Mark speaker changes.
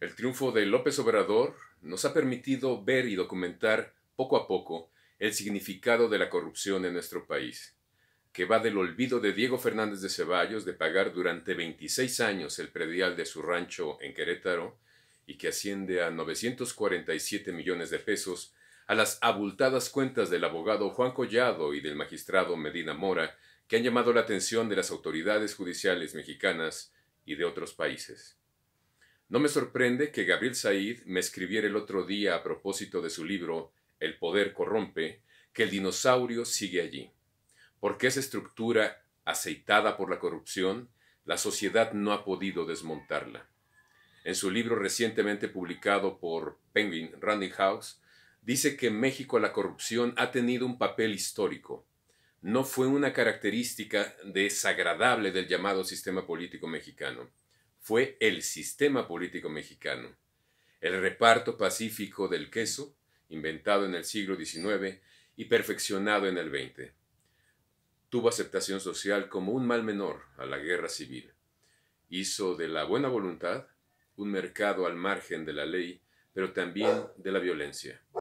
Speaker 1: El triunfo de López Obrador nos ha permitido ver y documentar poco a poco el significado de la corrupción en nuestro país, que va del olvido de Diego Fernández de Ceballos de pagar durante 26 años el predial de su rancho en Querétaro y que asciende a 947 millones de pesos, a las abultadas cuentas del abogado Juan Collado y del magistrado Medina Mora, que han llamado la atención de las autoridades judiciales mexicanas y de otros países. No me sorprende que Gabriel Said me escribiera el otro día a propósito de su libro El poder corrompe, que el dinosaurio sigue allí. Porque esa estructura aceitada por la corrupción, la sociedad no ha podido desmontarla. En su libro recientemente publicado por Penguin Random House, dice que en México la corrupción ha tenido un papel histórico. No fue una característica desagradable del llamado sistema político mexicano fue el sistema político mexicano. El reparto pacífico del queso, inventado en el siglo XIX y perfeccionado en el XX. Tuvo aceptación social como un mal menor a la guerra civil. Hizo de la buena voluntad un mercado al margen de la ley, pero también de la violencia.